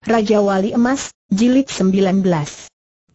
Raja Wali Emas, Jilid 19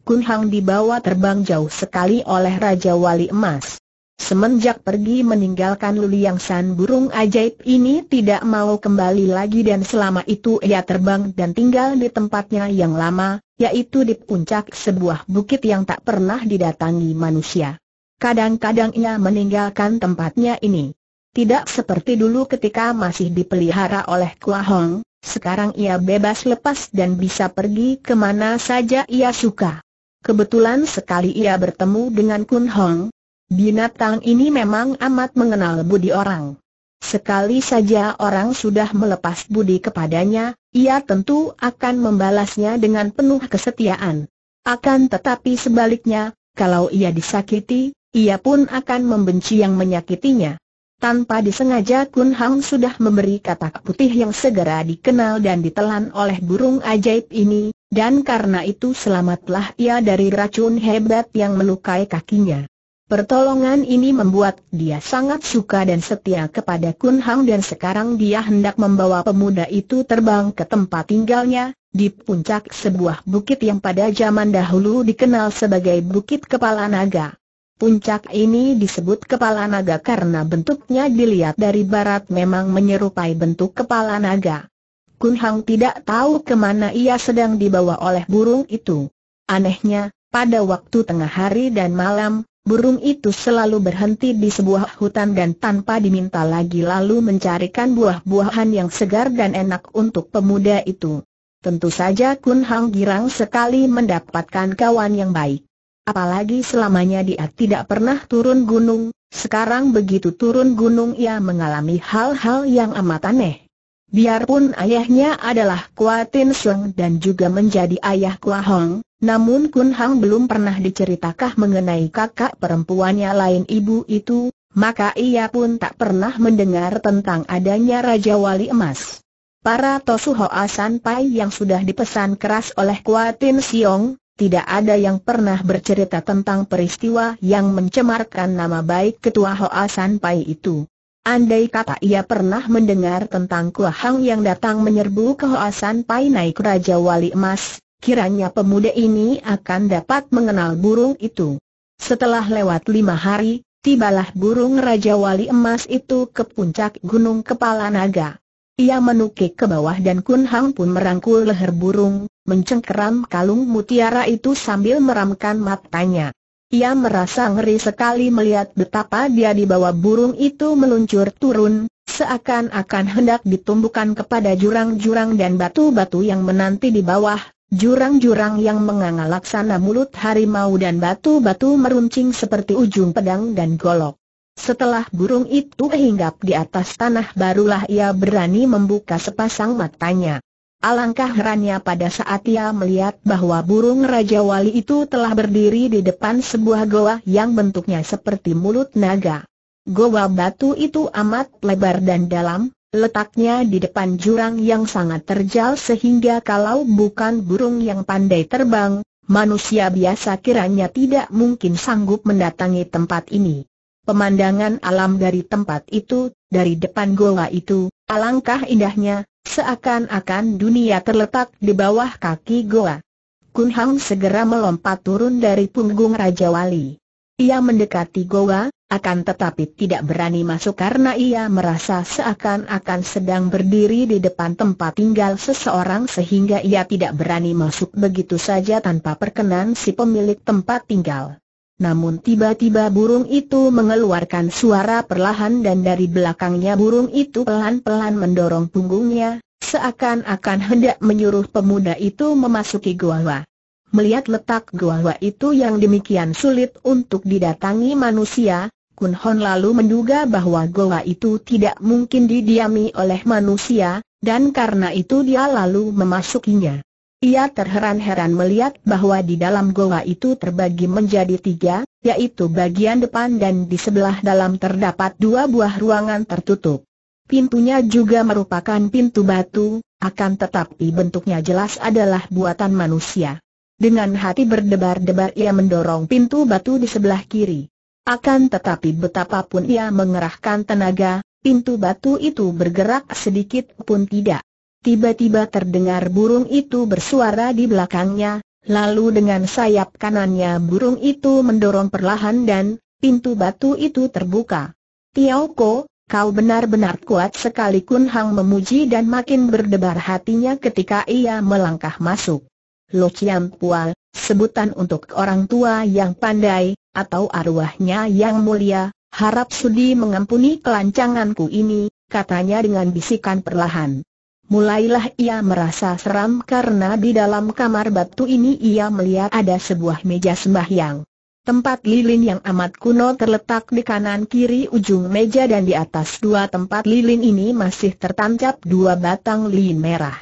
Kun Hang dibawa terbang jauh sekali oleh Raja Wali Emas. Semenjak pergi meninggalkan Liang San burung ajaib ini tidak mau kembali lagi dan selama itu ia terbang dan tinggal di tempatnya yang lama, yaitu di puncak sebuah bukit yang tak pernah didatangi manusia. Kadang-kadang ia meninggalkan tempatnya ini. Tidak seperti dulu ketika masih dipelihara oleh Kua Hong, sekarang ia bebas lepas dan bisa pergi kemana saja ia suka. Kebetulan sekali ia bertemu dengan Kun Hong. Binatang ini memang amat mengenal budi orang. Sekali saja orang sudah melepas budi kepadanya, ia tentu akan membalasnya dengan penuh kesetiaan. Akan tetapi sebaliknya, kalau ia disakiti, ia pun akan membenci yang menyakitinya. Tanpa disengaja Kun Hang sudah memberi kata putih yang segera dikenal dan ditelan oleh burung ajaib ini, dan karena itu selamatlah ia dari racun hebat yang melukai kakinya. Pertolongan ini membuat dia sangat suka dan setia kepada Kun Hang dan sekarang dia hendak membawa pemuda itu terbang ke tempat tinggalnya, di puncak sebuah bukit yang pada zaman dahulu dikenal sebagai Bukit Kepala Naga. Puncak ini disebut kepala naga karena bentuknya dilihat dari barat memang menyerupai bentuk kepala naga. Kun Hang tidak tahu kemana ia sedang dibawa oleh burung itu. Anehnya, pada waktu tengah hari dan malam, burung itu selalu berhenti di sebuah hutan dan tanpa diminta lagi lalu mencarikan buah-buahan yang segar dan enak untuk pemuda itu. Tentu saja Kun Hang girang sekali mendapatkan kawan yang baik. Apalagi selamanya dia tidak pernah turun gunung, sekarang begitu turun gunung ia mengalami hal-hal yang amat aneh. Biarpun ayahnya adalah Kuatin Seng dan juga menjadi ayah Kua Hong, namun Kun Hang belum pernah diceritakah mengenai kakak perempuannya lain ibu itu, maka ia pun tak pernah mendengar tentang adanya Raja Wali Emas. Para Tosu Hoa Sanpai yang sudah dipesan keras oleh Kuatin Siong, tidak ada yang pernah bercerita tentang peristiwa yang mencemarkan nama baik Ketua Hoa San Pai itu. Andai kata ia pernah mendengar tentang Kuahang yang datang menyerbu ke Hoa San Pai naik Raja Wali Emas, kiranya pemuda ini akan dapat mengenal burung itu. Setelah lewat lima hari, tibalah burung Raja Wali Emas itu ke puncak Gunung Kepala Naga. Ia menukik ke bawah dan Kun Hang pun merangkul leher burung, mencengkeram kalung mutiara itu sambil meramkan matanya. Ia merasa ngeri sekali melihat betapa dia dibawa burung itu meluncur turun, seakan-akan hendak ditumbukan kepada jurang-jurang dan batu-batu yang menanti di bawah, jurang-jurang yang menganga laksana mulut harimau dan batu-batu meruncing seperti ujung pedang dan golok. Setelah burung itu hinggap di atas tanah barulah ia berani membuka sepasang matanya. Alangkah herannya pada saat ia melihat bahwa burung Raja Wali itu telah berdiri di depan sebuah goa yang bentuknya seperti mulut naga. Goa batu itu amat lebar dan dalam, letaknya di depan jurang yang sangat terjal sehingga kalau bukan burung yang pandai terbang, manusia biasa kiranya tidak mungkin sanggup mendatangi tempat ini. Pemandangan alam dari tempat itu, dari depan goa itu, alangkah indahnya, seakan-akan dunia terletak di bawah kaki goa. Kun Hang segera melompat turun dari punggung Raja Wali. Ia mendekati goa, akan tetapi tidak berani masuk karena ia merasa seakan-akan sedang berdiri di depan tempat tinggal seseorang sehingga ia tidak berani masuk begitu saja tanpa perkenan si pemilik tempat tinggal. Namun tiba-tiba burung itu mengeluarkan suara perlahan dan dari belakangnya burung itu pelan-pelan mendorong punggungnya, seakan-akan hendak menyuruh pemuda itu memasuki gua. Melihat letak gua itu yang demikian sulit untuk didatangi manusia, Kun Hon lalu menduga bahwa gua itu tidak mungkin didiami oleh manusia, dan karena itu dia lalu memasukinya. Ia terheran-heran melihat bahwa di dalam goa itu terbagi menjadi tiga, yaitu bagian depan dan di sebelah dalam terdapat dua buah ruangan tertutup. Pintunya juga merupakan pintu batu, akan tetapi bentuknya jelas adalah buatan manusia. Dengan hati berdebar-debar ia mendorong pintu batu di sebelah kiri. Akan tetapi betapapun ia mengerahkan tenaga, pintu batu itu bergerak sedikit pun tidak. Tiba-tiba terdengar burung itu bersuara di belakangnya, lalu dengan sayap kanannya burung itu mendorong perlahan dan pintu batu itu terbuka. Tiao Ko, kau benar-benar kuat sekali Kun Hang memuji dan makin berdebar hatinya ketika ia melangkah masuk. Lo Chiam Pual, sebutan untuk orang tua yang pandai, atau arwahnya yang mulia, harap sudi mengampuni kelancanganku ini, katanya dengan bisikan perlahan. Mulailah ia merasa seram karena di dalam kamar batu ini ia melihat ada sebuah meja sembahyang. Tempat lilin yang amat kuno terletak di kanan kiri ujung meja dan di atas dua tempat lilin ini masih tertancap dua batang lilin merah.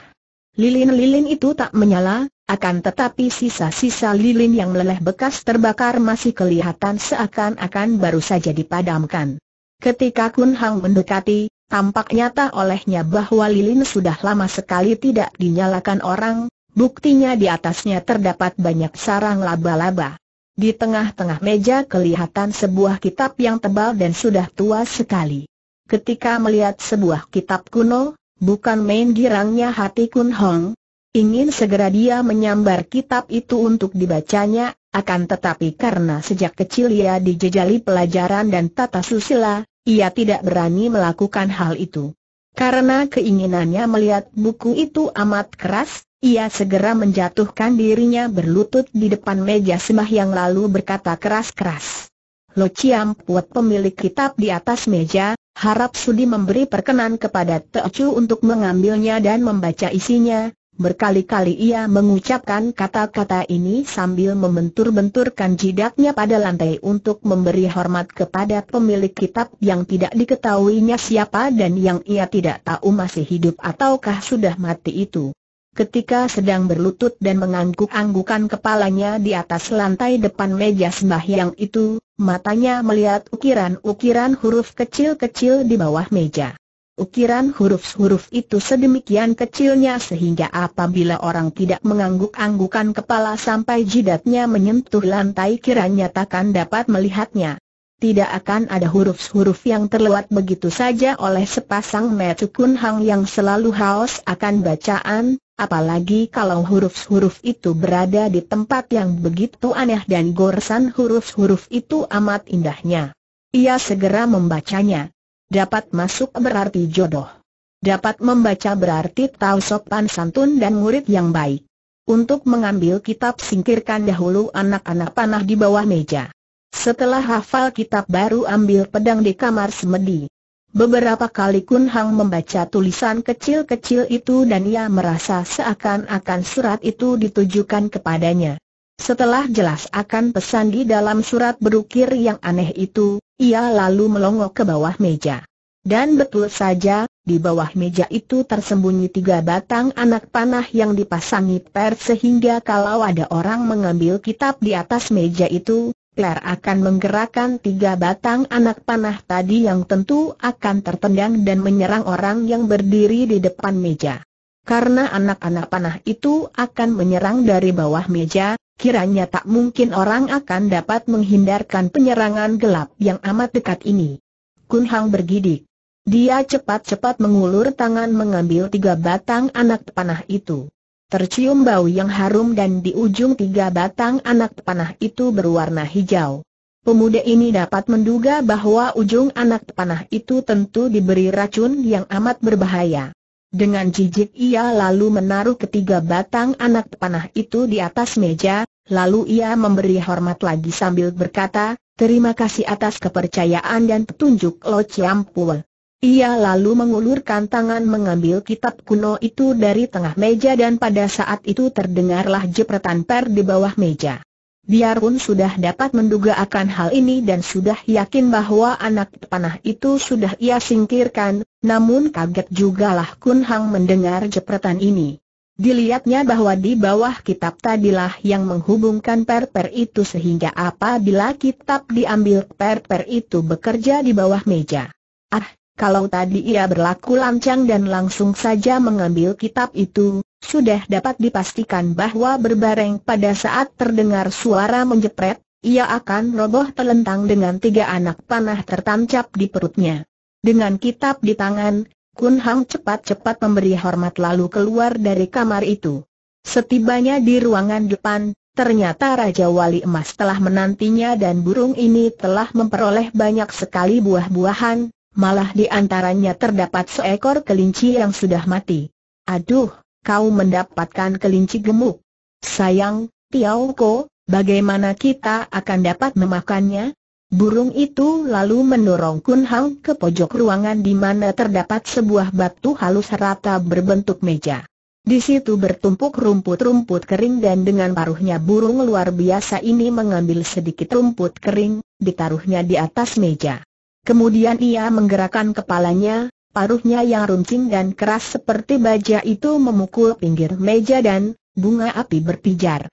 Lilin-lilin itu tak menyala, akan tetapi sisa-sisa lilin yang meleleh bekas terbakar masih kelihatan seakan-akan baru saja dipadamkan. Ketika Kun Hang mendekati, Tampak nyata olehnya bahwa lilin sudah lama sekali tidak dinyalakan orang, buktinya di atasnya terdapat banyak sarang laba-laba. Di tengah-tengah meja kelihatan sebuah kitab yang tebal dan sudah tua sekali. Ketika melihat sebuah kitab kuno, bukan main girangnya hati Kun Hong. Ingin segera dia menyambar kitab itu untuk dibacanya, akan tetapi karena sejak kecil ia dijejali pelajaran dan tata susila, ia tidak berani melakukan hal itu. Karena keinginannya melihat buku itu amat keras, ia segera menjatuhkan dirinya berlutut di depan meja sembah yang lalu berkata keras-keras. Lo Chiam buat pemilik kitab di atas meja, harap Sudi memberi perkenan kepada Teocu untuk mengambilnya dan membaca isinya, Berkali-kali ia mengucapkan kata-kata ini sambil membentur-benturkan jidatnya pada lantai untuk memberi hormat kepada pemilik kitab yang tidak diketahuinya siapa dan yang ia tidak tahu masih hidup ataukah sudah mati itu. Ketika sedang berlutut dan mengangguk-anggukan kepalanya di atas lantai depan meja sembahyang itu, matanya melihat ukiran-ukiran huruf kecil-kecil di bawah meja. Ukiran huruf-huruf itu sedemikian kecilnya sehingga apabila orang tidak mengangguk-anggukan kepala sampai jidatnya menyentuh lantai kiranya takkan dapat melihatnya. Tidak akan ada huruf-huruf yang terlewat begitu saja oleh sepasang metu kunhang yang selalu haus akan bacaan, apalagi kalau huruf-huruf itu berada di tempat yang begitu aneh dan gorsan huruf-huruf itu amat indahnya. Ia segera membacanya. Dapat masuk berarti jodoh. Dapat membaca berarti tahu sopan santun dan murid yang baik. Untuk mengambil kitab singkirkan dahulu anak-anak panah di bawah meja. Setelah hafal kitab baru ambil pedang di kamar semedi. Beberapa kali Kun Hang membaca tulisan kecil-kecil itu dan ia merasa seakan-akan surat itu ditujukan kepadanya. Setelah jelas akan pesan di dalam surat berukir yang aneh itu, ia lalu melongok ke bawah meja. Dan betul saja, di bawah meja itu tersembunyi tiga batang anak panah yang dipasangi per sehingga kalau ada orang mengambil kitab di atas meja itu, per akan menggerakkan tiga batang anak panah tadi yang tentu akan tertendang dan menyerang orang yang berdiri di depan meja karena anak-anak panah itu akan menyerang dari bawah meja, kiranya tak mungkin orang akan dapat menghindarkan penyerangan gelap yang amat dekat ini. Kun Hang bergidik. Dia cepat-cepat mengulur tangan mengambil tiga batang anak panah itu. Tercium bau yang harum dan di ujung tiga batang anak panah itu berwarna hijau. Pemuda ini dapat menduga bahwa ujung anak panah itu tentu diberi racun yang amat berbahaya. Dengan jijik ia lalu menaruh ketiga batang anak panah itu di atas meja, lalu ia memberi hormat lagi sambil berkata, terima kasih atas kepercayaan dan petunjuk Lo Chiam Ia lalu mengulurkan tangan mengambil kitab kuno itu dari tengah meja dan pada saat itu terdengarlah jepretan per di bawah meja. Biarpun sudah dapat menduga akan hal ini dan sudah yakin bahwa anak panah itu sudah ia singkirkan, namun kaget jugalah Kun Hang mendengar jepretan ini. Dilihatnya bahwa di bawah kitab tadilah yang menghubungkan per-per itu sehingga apabila kitab diambil per-per itu bekerja di bawah meja. Ah, kalau tadi ia berlaku lancang dan langsung saja mengambil kitab itu, sudah dapat dipastikan bahwa berbareng pada saat terdengar suara menjepret, ia akan roboh telentang dengan tiga anak panah tertancap di perutnya. Dengan kitab di tangan, Kun Hang cepat-cepat memberi hormat lalu keluar dari kamar itu. Setibanya di ruangan depan, ternyata Raja Wali Emas telah menantinya dan burung ini telah memperoleh banyak sekali buah-buahan, malah di antaranya terdapat seekor kelinci yang sudah mati. Aduh, kau mendapatkan kelinci gemuk. Sayang, Tiao Ko, bagaimana kita akan dapat memakannya? Burung itu lalu mendorong Kun Hang ke pojok ruangan di mana terdapat sebuah batu halus rata berbentuk meja. Di situ bertumpuk rumput-rumput kering dan dengan paruhnya burung luar biasa ini mengambil sedikit rumput kering, ditaruhnya di atas meja. Kemudian ia menggerakkan kepalanya, paruhnya yang runcing dan keras seperti baja itu memukul pinggir meja dan bunga api berpijar.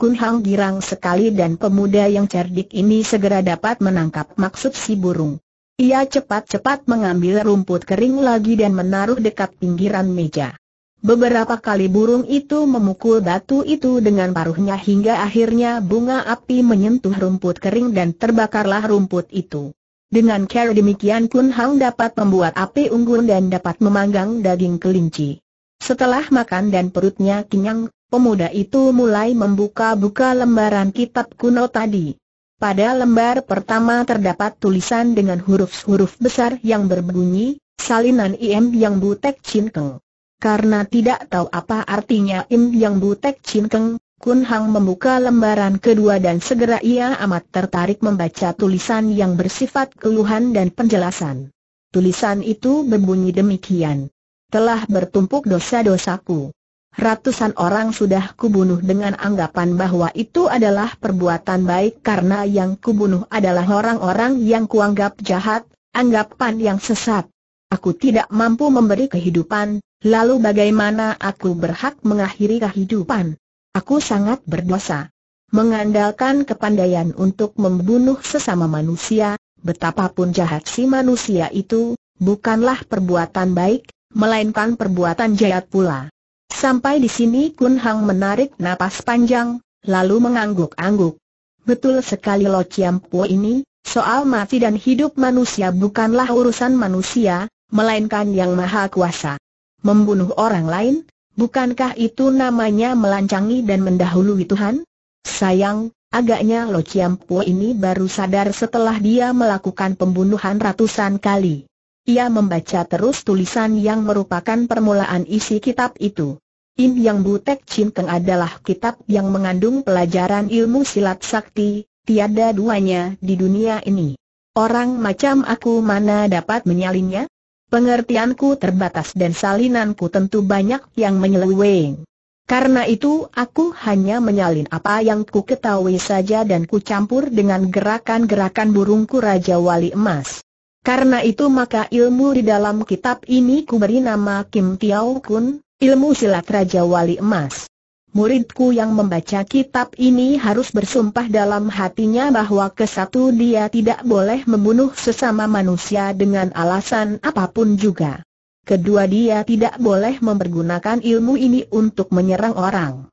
Kun Hang girang sekali dan pemuda yang cerdik ini segera dapat menangkap maksud si burung. Ia cepat-cepat mengambil rumput kering lagi dan menaruh dekat pinggiran meja. Beberapa kali burung itu memukul batu itu dengan paruhnya hingga akhirnya bunga api menyentuh rumput kering dan terbakarlah rumput itu. Dengan cara demikian Kun Hang dapat membuat api unggun dan dapat memanggang daging kelinci. Setelah makan dan perutnya kenyang, pemuda itu mulai membuka-buka lembaran kitab kuno tadi. Pada lembar pertama terdapat tulisan dengan huruf-huruf besar yang berbunyi, salinan IM yang butek cinkeng. Karena tidak tahu apa artinya IM yang butek cinkeng, Kun Hang membuka lembaran kedua dan segera ia amat tertarik membaca tulisan yang bersifat keluhan dan penjelasan. Tulisan itu berbunyi demikian. Telah bertumpuk dosa-dosaku ratusan orang sudah kubunuh dengan anggapan bahwa itu adalah perbuatan baik karena yang kubunuh adalah orang-orang yang kuanggap jahat, anggapan yang sesat. Aku tidak mampu memberi kehidupan, lalu bagaimana aku berhak mengakhiri kehidupan? Aku sangat berdosa. Mengandalkan kepandaian untuk membunuh sesama manusia, betapapun jahat si manusia itu, bukanlah perbuatan baik, melainkan perbuatan jahat pula. Sampai di sini Kun Hang menarik napas panjang, lalu mengangguk-angguk. Betul sekali Lo Chiam Po ini, soal mati dan hidup manusia bukanlah urusan manusia, melainkan yang maha kuasa. Membunuh orang lain, bukankah itu namanya melancangi dan mendahului Tuhan? Sayang, Agaknya Lo Chiam Po ini baru sadar setelah dia melakukan pembunuhan ratusan kali. Ia membaca terus tulisan yang merupakan permulaan isi kitab itu. Im Yang Butek Chin adalah kitab yang mengandung pelajaran ilmu silat sakti, tiada duanya di dunia ini. Orang macam aku mana dapat menyalinnya? Pengertianku terbatas dan salinanku tentu banyak yang menyeleweng. Karena itu aku hanya menyalin apa yang ku ketahui saja dan ku campur dengan gerakan-gerakan burungku Raja Wali Emas. Karena itu maka ilmu di dalam kitab ini ku beri nama Kim Tiao Kun, ilmu silat Raja Wali Emas. Muridku yang membaca kitab ini harus bersumpah dalam hatinya bahwa kesatu dia tidak boleh membunuh sesama manusia dengan alasan apapun juga. Kedua dia tidak boleh mempergunakan ilmu ini untuk menyerang orang.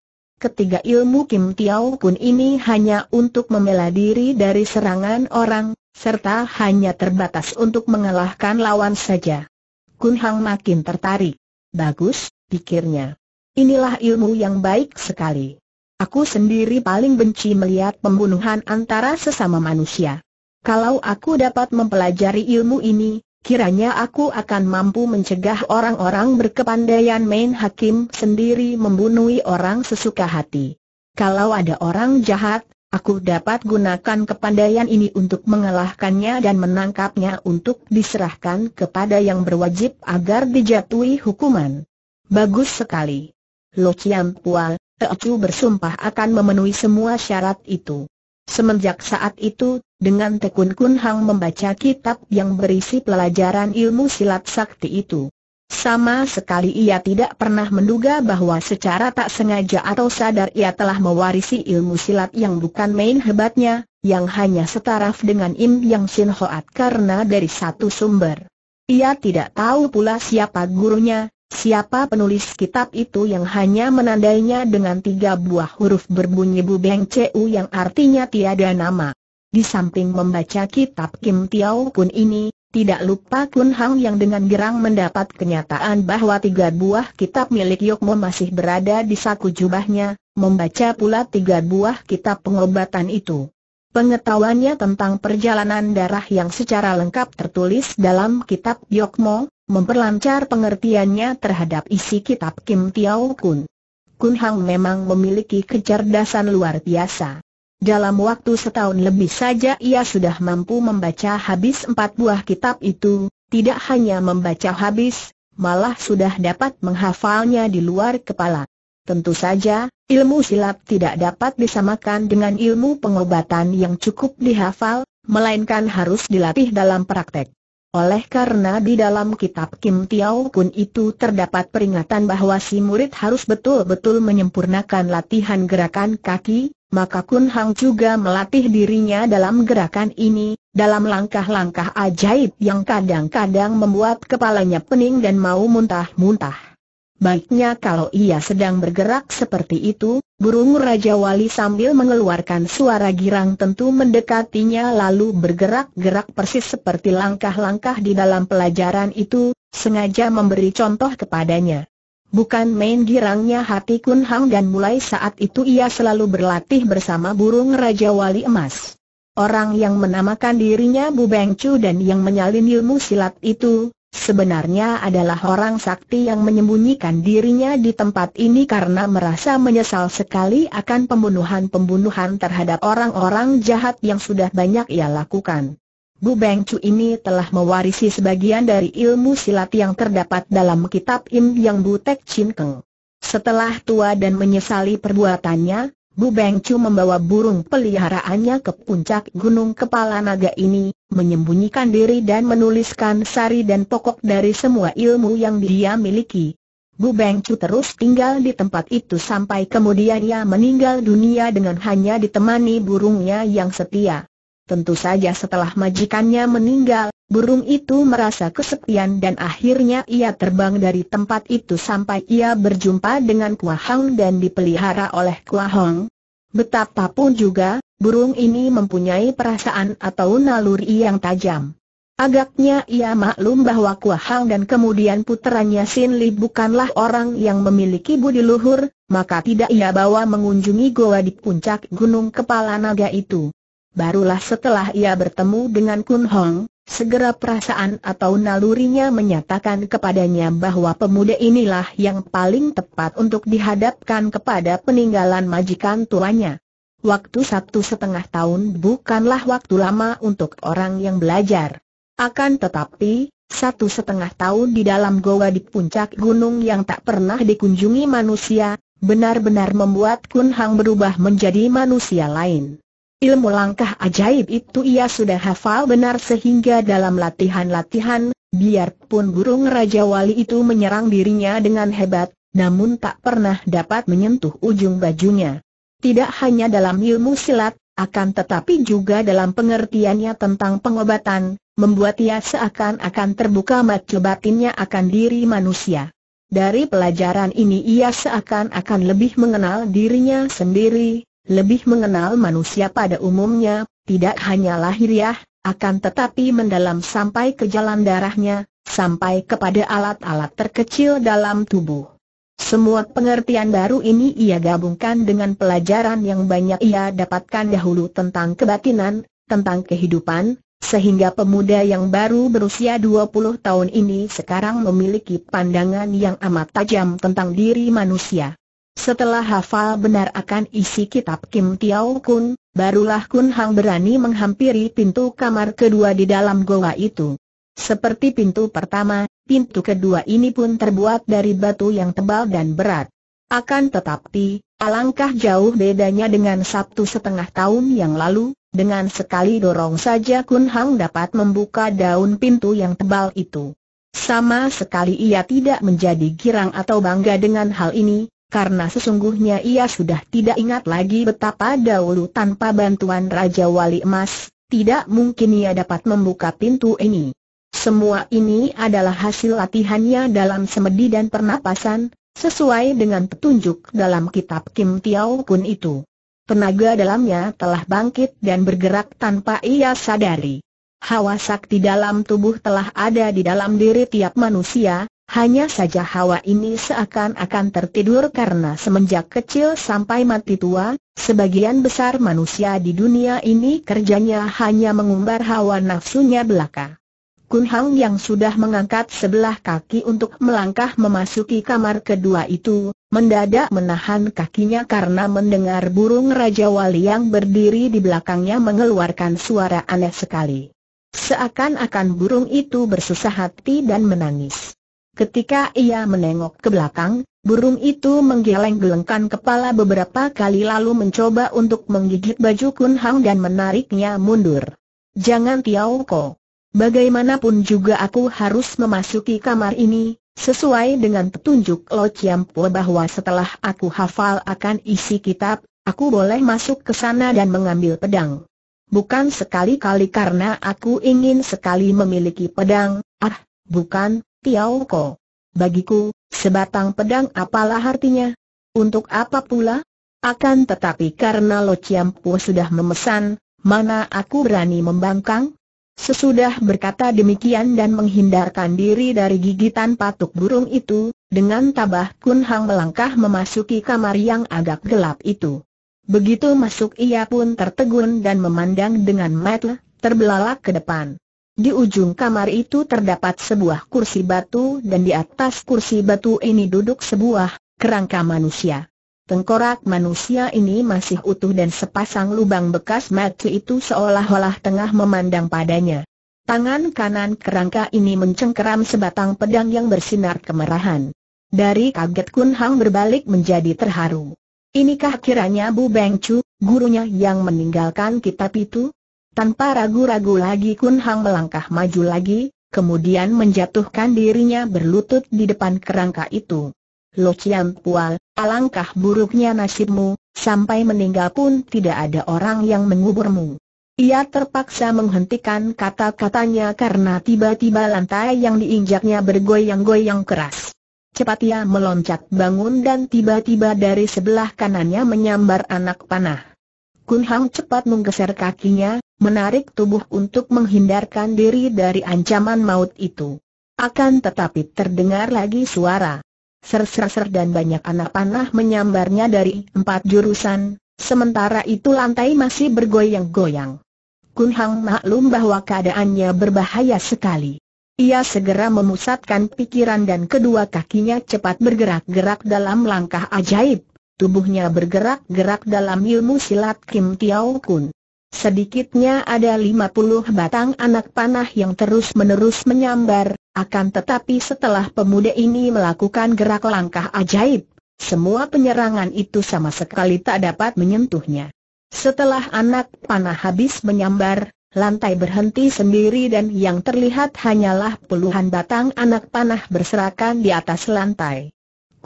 Ketiga ilmu Kim Tiao Kun ini hanya untuk membela diri dari serangan orang, serta hanya terbatas untuk mengalahkan lawan saja. Kun Hang makin tertarik. Bagus, pikirnya. Inilah ilmu yang baik sekali. Aku sendiri paling benci melihat pembunuhan antara sesama manusia. Kalau aku dapat mempelajari ilmu ini, Kiranya aku akan mampu mencegah orang-orang berkepandaian main hakim sendiri membunuh orang sesuka hati. Kalau ada orang jahat, Aku dapat gunakan kepandaian ini untuk mengalahkannya dan menangkapnya untuk diserahkan kepada yang berwajib agar dijatuhi hukuman. Bagus sekali. Lo Pual, Pua, Teocu bersumpah akan memenuhi semua syarat itu. Semenjak saat itu, dengan Tekun Kun Hang membaca kitab yang berisi pelajaran ilmu silat sakti itu. Sama sekali ia tidak pernah menduga bahwa secara tak sengaja atau sadar ia telah mewarisi ilmu silat yang bukan main hebatnya, yang hanya setaraf dengan Im Yang Sin Hoat karena dari satu sumber. Ia tidak tahu pula siapa gurunya, siapa penulis kitab itu yang hanya menandainya dengan tiga buah huruf berbunyi Bu Beng Cu yang artinya tiada nama. Di samping membaca kitab Kim Tiao Kun ini, tidak lupa Kun Hang yang dengan girang mendapat kenyataan bahwa tiga buah kitab milik Yokmo masih berada di saku jubahnya, membaca pula tiga buah kitab pengobatan itu. Pengetahuannya tentang perjalanan darah yang secara lengkap tertulis dalam kitab Yokmo, memperlancar pengertiannya terhadap isi kitab Kim Tiao Kun. Kun Hang memang memiliki kecerdasan luar biasa. Dalam waktu setahun lebih saja ia sudah mampu membaca habis empat buah kitab itu, tidak hanya membaca habis, malah sudah dapat menghafalnya di luar kepala. Tentu saja, ilmu silap tidak dapat disamakan dengan ilmu pengobatan yang cukup dihafal, melainkan harus dilatih dalam praktek. Oleh karena di dalam kitab Kim Tiao pun itu terdapat peringatan bahwa si murid harus betul-betul menyempurnakan latihan gerakan kaki, maka Kun Hang juga melatih dirinya dalam gerakan ini, dalam langkah-langkah ajaib yang kadang-kadang membuat kepalanya pening dan mau muntah-muntah. Baiknya kalau ia sedang bergerak seperti itu, burung Raja Wali sambil mengeluarkan suara girang tentu mendekatinya lalu bergerak-gerak persis seperti langkah-langkah di dalam pelajaran itu, sengaja memberi contoh kepadanya. Bukan main girangnya hati Kun Hang dan mulai saat itu ia selalu berlatih bersama burung Raja Wali Emas. Orang yang menamakan dirinya Bu Beng Chu dan yang menyalin ilmu silat itu, sebenarnya adalah orang sakti yang menyembunyikan dirinya di tempat ini karena merasa menyesal sekali akan pembunuhan-pembunuhan terhadap orang-orang jahat yang sudah banyak ia lakukan. Bu Beng Chu ini telah mewarisi sebagian dari ilmu silat yang terdapat dalam kitab Im Yang Butek Chin Keng. Setelah tua dan menyesali perbuatannya, Bu Beng membawa burung peliharaannya ke puncak gunung kepala naga ini, menyembunyikan diri dan menuliskan sari dan pokok dari semua ilmu yang dia miliki. Bu Beng terus tinggal di tempat itu sampai kemudian ia meninggal dunia dengan hanya ditemani burungnya yang setia. Tentu saja setelah majikannya meninggal, Burung itu merasa kesepian dan akhirnya ia terbang dari tempat itu sampai ia berjumpa dengan Kua Hang dan dipelihara oleh Kua Hong. Betapapun juga, burung ini mempunyai perasaan atau naluri yang tajam. Agaknya ia maklum bahwa Kua Hang dan kemudian puteranya Sin Li bukanlah orang yang memiliki budi luhur, maka tidak ia bawa mengunjungi goa di puncak gunung kepala naga itu. Barulah setelah ia bertemu dengan Kun Hong, Segera perasaan atau nalurinya menyatakan kepadanya bahwa pemuda inilah yang paling tepat untuk dihadapkan kepada peninggalan majikan tuanya. Waktu satu setengah tahun bukanlah waktu lama untuk orang yang belajar. Akan tetapi, satu setengah tahun di dalam goa di puncak gunung yang tak pernah dikunjungi manusia, benar-benar membuat Kun Hang berubah menjadi manusia lain. Ilmu langkah ajaib itu ia sudah hafal benar sehingga dalam latihan-latihan, biarpun burung Raja Wali itu menyerang dirinya dengan hebat, namun tak pernah dapat menyentuh ujung bajunya. Tidak hanya dalam ilmu silat, akan tetapi juga dalam pengertiannya tentang pengobatan, membuat ia seakan-akan terbuka mata batinnya akan diri manusia. Dari pelajaran ini ia seakan-akan lebih mengenal dirinya sendiri, lebih mengenal manusia pada umumnya, tidak hanya lahiriah, ya, akan tetapi mendalam sampai ke jalan darahnya, sampai kepada alat-alat terkecil dalam tubuh. Semua pengertian baru ini ia gabungkan dengan pelajaran yang banyak ia dapatkan dahulu tentang kebatinan, tentang kehidupan, sehingga pemuda yang baru berusia 20 tahun ini sekarang memiliki pandangan yang amat tajam tentang diri manusia. Setelah hafal benar akan isi kitab Kim Tiao Kun, barulah Kun Hang berani menghampiri pintu kamar kedua di dalam goa itu. Seperti pintu pertama, pintu kedua ini pun terbuat dari batu yang tebal dan berat. Akan tetapi, alangkah jauh bedanya dengan Sabtu setengah tahun yang lalu, dengan sekali dorong saja Kun Hang dapat membuka daun pintu yang tebal itu. Sama sekali ia tidak menjadi girang atau bangga dengan hal ini, karena sesungguhnya ia sudah tidak ingat lagi betapa dahulu tanpa bantuan Raja Wali Emas, tidak mungkin ia dapat membuka pintu ini. Semua ini adalah hasil latihannya dalam semedi dan pernapasan, sesuai dengan petunjuk dalam kitab Kim Tiao Kun itu. Tenaga dalamnya telah bangkit dan bergerak tanpa ia sadari. Hawa sakti dalam tubuh telah ada di dalam diri tiap manusia, hanya saja hawa ini seakan-akan tertidur karena semenjak kecil sampai mati tua, sebagian besar manusia di dunia ini kerjanya hanya mengumbar hawa nafsunya belaka. Kun Hang yang sudah mengangkat sebelah kaki untuk melangkah memasuki kamar kedua itu, mendadak menahan kakinya karena mendengar burung Raja Wali yang berdiri di belakangnya mengeluarkan suara aneh sekali. Seakan-akan burung itu bersusah hati dan menangis. Ketika ia menengok ke belakang, burung itu menggeleng-gelengkan kepala beberapa kali lalu mencoba untuk menggigit baju Kun Hang dan menariknya mundur. Jangan Tiao Ko. Bagaimanapun juga aku harus memasuki kamar ini, sesuai dengan petunjuk Lo Chiam Po bahwa setelah aku hafal akan isi kitab, aku boleh masuk ke sana dan mengambil pedang. Bukan sekali-kali karena aku ingin sekali memiliki pedang, ah, bukan, Ko. Bagiku, sebatang pedang apalah artinya? Untuk apa pula? Akan tetapi karena Lo Po sudah memesan, mana aku berani membangkang? Sesudah berkata demikian dan menghindarkan diri dari gigitan patuk burung itu, dengan tabah Kun Hang melangkah memasuki kamar yang agak gelap itu. Begitu masuk ia pun tertegun dan memandang dengan mata terbelalak ke depan. Di ujung kamar itu terdapat sebuah kursi batu dan di atas kursi batu ini duduk sebuah kerangka manusia. Tengkorak manusia ini masih utuh dan sepasang lubang bekas mata itu seolah-olah tengah memandang padanya. Tangan kanan kerangka ini mencengkeram sebatang pedang yang bersinar kemerahan. Dari kaget Kun Hang berbalik menjadi terharu. Inikah kiranya Bu Beng Chu, gurunya yang meninggalkan kitab itu? Tanpa ragu-ragu lagi Kun Hang melangkah maju lagi, kemudian menjatuhkan dirinya berlutut di depan kerangka itu. Lo Chiang Pual, alangkah buruknya nasibmu, sampai meninggal pun tidak ada orang yang menguburmu. Ia terpaksa menghentikan kata-katanya karena tiba-tiba lantai yang diinjaknya bergoyang-goyang keras. Cepat ia meloncat bangun dan tiba-tiba dari sebelah kanannya menyambar anak panah. Kun Hang cepat menggeser kakinya, menarik tubuh untuk menghindarkan diri dari ancaman maut itu. Akan tetapi terdengar lagi suara. Ser-ser-ser dan banyak anak panah menyambarnya dari empat jurusan, sementara itu lantai masih bergoyang-goyang. Kun Hang maklum bahwa keadaannya berbahaya sekali. Ia segera memusatkan pikiran dan kedua kakinya cepat bergerak-gerak dalam langkah ajaib. Tubuhnya bergerak-gerak dalam ilmu silat Kim Tiao Kun. Sedikitnya ada 50 batang anak panah yang terus-menerus menyambar, akan tetapi setelah pemuda ini melakukan gerak langkah ajaib, semua penyerangan itu sama sekali tak dapat menyentuhnya. Setelah anak panah habis menyambar, lantai berhenti sendiri dan yang terlihat hanyalah puluhan batang anak panah berserakan di atas lantai.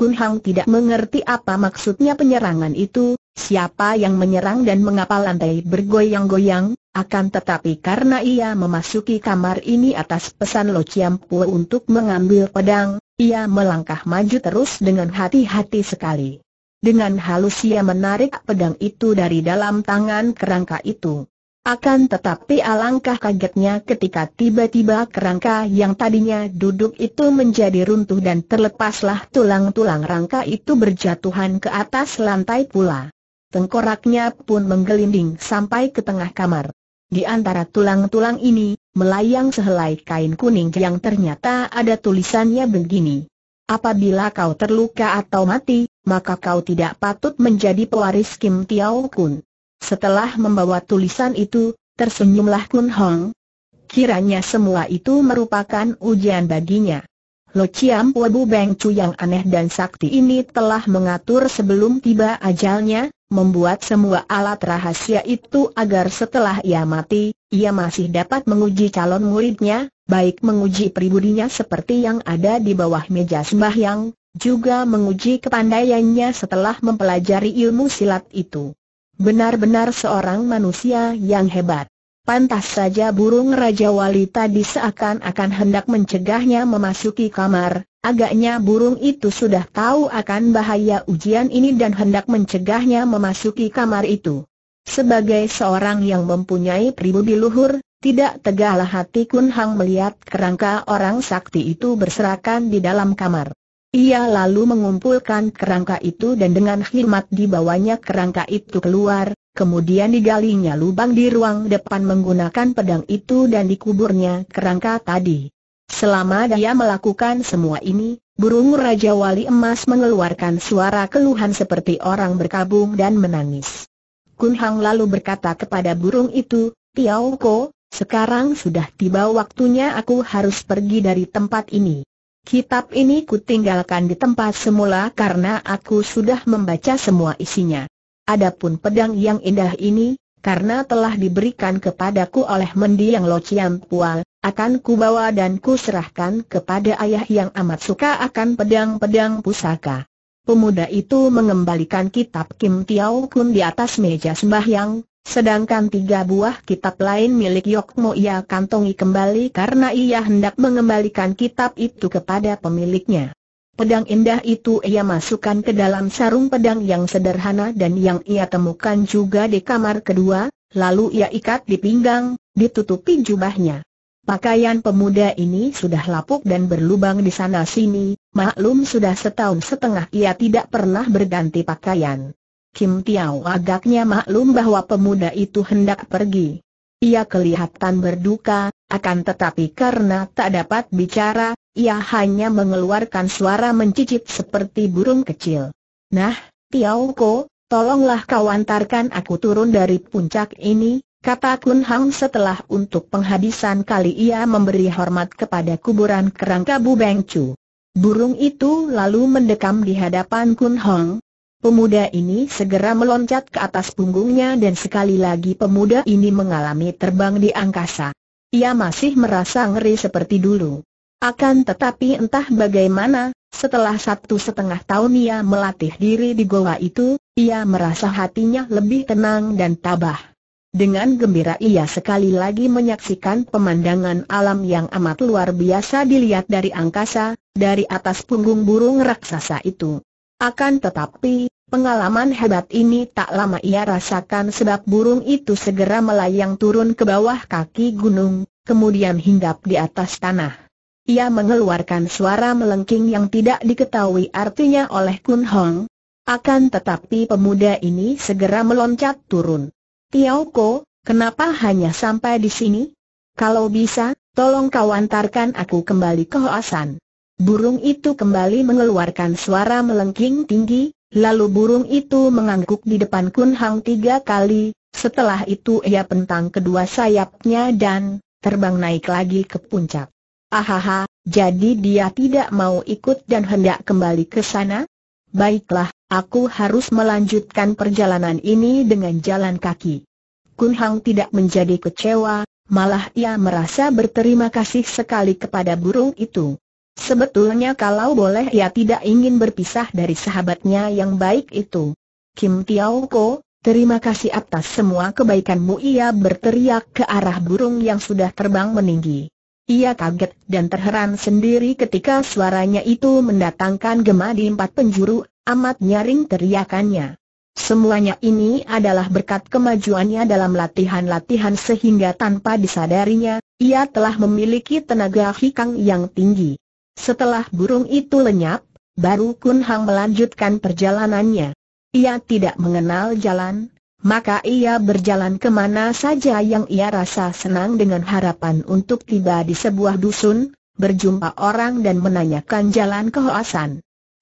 Kun Hang tidak mengerti apa maksudnya penyerangan itu, siapa yang menyerang dan mengapa lantai bergoyang-goyang, akan tetapi karena ia memasuki kamar ini atas pesan Lo Chiam Pua untuk mengambil pedang, ia melangkah maju terus dengan hati-hati sekali. Dengan halus ia menarik pedang itu dari dalam tangan kerangka itu. Akan tetapi alangkah kagetnya ketika tiba-tiba kerangka yang tadinya duduk itu menjadi runtuh dan terlepaslah tulang-tulang rangka itu berjatuhan ke atas lantai pula. Tengkoraknya pun menggelinding sampai ke tengah kamar. Di antara tulang-tulang ini, melayang sehelai kain kuning yang ternyata ada tulisannya begini. Apabila kau terluka atau mati, maka kau tidak patut menjadi pewaris Kim Tiao Kun. Setelah membawa tulisan itu, tersenyumlah Kun Hong. Kiranya semua itu merupakan ujian baginya. Lo Chiam Wabu Beng Chu yang aneh dan sakti ini telah mengatur sebelum tiba ajalnya, membuat semua alat rahasia itu agar setelah ia mati, ia masih dapat menguji calon muridnya, baik menguji pribudinya seperti yang ada di bawah meja sembahyang, juga menguji kepandaiannya setelah mempelajari ilmu silat itu. Benar-benar seorang manusia yang hebat. Pantas saja burung Raja Wali tadi seakan-akan hendak mencegahnya memasuki kamar, agaknya burung itu sudah tahu akan bahaya ujian ini dan hendak mencegahnya memasuki kamar itu. Sebagai seorang yang mempunyai pribadi luhur, tidak tegahlah hati Kun Hang melihat kerangka orang sakti itu berserakan di dalam kamar. Ia lalu mengumpulkan kerangka itu dan dengan khidmat dibawanya kerangka itu keluar, kemudian digalinya lubang di ruang depan menggunakan pedang itu dan dikuburnya kerangka tadi. Selama dia melakukan semua ini, burung Raja Wali Emas mengeluarkan suara keluhan seperti orang berkabung dan menangis. Kun Hang lalu berkata kepada burung itu, Tiao Ko, sekarang sudah tiba waktunya aku harus pergi dari tempat ini. Kitab ini kutinggalkan di tempat semula karena aku sudah membaca semua isinya. Adapun pedang yang indah ini, karena telah diberikan kepadaku oleh mendiang Lo Chiam Pual, akan kubawa dan kuserahkan kepada ayah yang amat suka akan pedang-pedang pusaka. Pemuda itu mengembalikan kitab Kim Tiao Kun di atas meja sembahyang, Sedangkan tiga buah kitab lain milik Yokmo ia kantongi kembali karena ia hendak mengembalikan kitab itu kepada pemiliknya. Pedang indah itu ia masukkan ke dalam sarung pedang yang sederhana dan yang ia temukan juga di kamar kedua, lalu ia ikat di pinggang, ditutupi jubahnya. Pakaian pemuda ini sudah lapuk dan berlubang di sana-sini, maklum sudah setahun setengah ia tidak pernah berganti pakaian. Kim Tiao agaknya maklum bahwa pemuda itu hendak pergi. Ia kelihatan berduka, akan tetapi karena tak dapat bicara, ia hanya mengeluarkan suara mencicit seperti burung kecil. Nah, Tiao Ko, tolonglah kau antarkan aku turun dari puncak ini, kata Kun Hang setelah untuk penghabisan kali ia memberi hormat kepada kuburan kerangka Bu Beng Chu. Burung itu lalu mendekam di hadapan Kun Hong, Pemuda ini segera meloncat ke atas punggungnya dan sekali lagi pemuda ini mengalami terbang di angkasa. Ia masih merasa ngeri seperti dulu. Akan tetapi entah bagaimana, setelah satu setengah tahun ia melatih diri di goa itu, ia merasa hatinya lebih tenang dan tabah. Dengan gembira ia sekali lagi menyaksikan pemandangan alam yang amat luar biasa dilihat dari angkasa, dari atas punggung burung raksasa itu. Akan tetapi, pengalaman hebat ini tak lama ia rasakan sebab burung itu segera melayang turun ke bawah kaki gunung, kemudian hinggap di atas tanah. Ia mengeluarkan suara melengking yang tidak diketahui artinya oleh Kun Hong. Akan tetapi pemuda ini segera meloncat turun. Tiao Ko, kenapa hanya sampai di sini? Kalau bisa, tolong kau antarkan aku kembali ke Hoasan. Burung itu kembali mengeluarkan suara melengking tinggi, lalu burung itu mengangguk di depan Kun Hang tiga kali, setelah itu ia pentang kedua sayapnya dan terbang naik lagi ke puncak. Ahaha, jadi dia tidak mau ikut dan hendak kembali ke sana? Baiklah, aku harus melanjutkan perjalanan ini dengan jalan kaki. Kun Hang tidak menjadi kecewa, malah ia merasa berterima kasih sekali kepada burung itu. Sebetulnya kalau boleh ia tidak ingin berpisah dari sahabatnya yang baik itu. Kim Tiao Ko, terima kasih atas semua kebaikanmu ia berteriak ke arah burung yang sudah terbang meninggi. Ia kaget dan terheran sendiri ketika suaranya itu mendatangkan gema di empat penjuru, amat nyaring teriakannya. Semuanya ini adalah berkat kemajuannya dalam latihan-latihan sehingga tanpa disadarinya, ia telah memiliki tenaga hikang yang tinggi. Setelah burung itu lenyap, baru Kun Hang melanjutkan perjalanannya. Ia tidak mengenal jalan, maka ia berjalan kemana saja yang ia rasa senang dengan harapan untuk tiba di sebuah dusun, berjumpa orang dan menanyakan jalan ke Hoasan.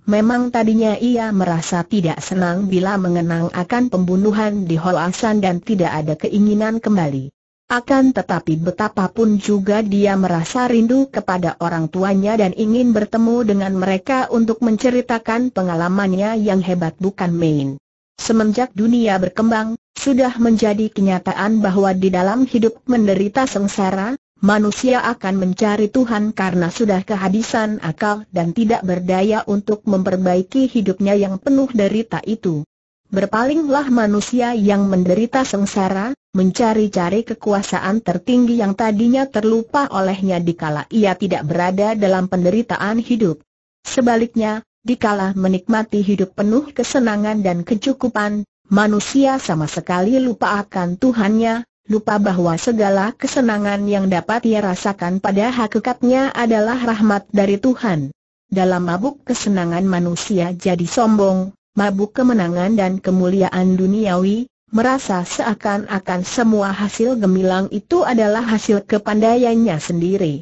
Memang tadinya ia merasa tidak senang bila mengenang akan pembunuhan di Hoasan dan tidak ada keinginan kembali. Akan tetapi betapapun juga dia merasa rindu kepada orang tuanya dan ingin bertemu dengan mereka untuk menceritakan pengalamannya yang hebat bukan main. Semenjak dunia berkembang, sudah menjadi kenyataan bahwa di dalam hidup menderita sengsara, manusia akan mencari Tuhan karena sudah kehabisan akal dan tidak berdaya untuk memperbaiki hidupnya yang penuh derita itu. Berpalinglah manusia yang menderita sengsara, mencari-cari kekuasaan tertinggi yang tadinya terlupa olehnya dikala ia tidak berada dalam penderitaan hidup. Sebaliknya, dikala menikmati hidup penuh kesenangan dan kecukupan, manusia sama sekali lupa akan Tuhannya, lupa bahwa segala kesenangan yang dapat ia rasakan pada hakikatnya adalah rahmat dari Tuhan. Dalam mabuk kesenangan manusia jadi sombong, mabuk kemenangan dan kemuliaan duniawi, merasa seakan-akan semua hasil gemilang itu adalah hasil kepandaiannya sendiri.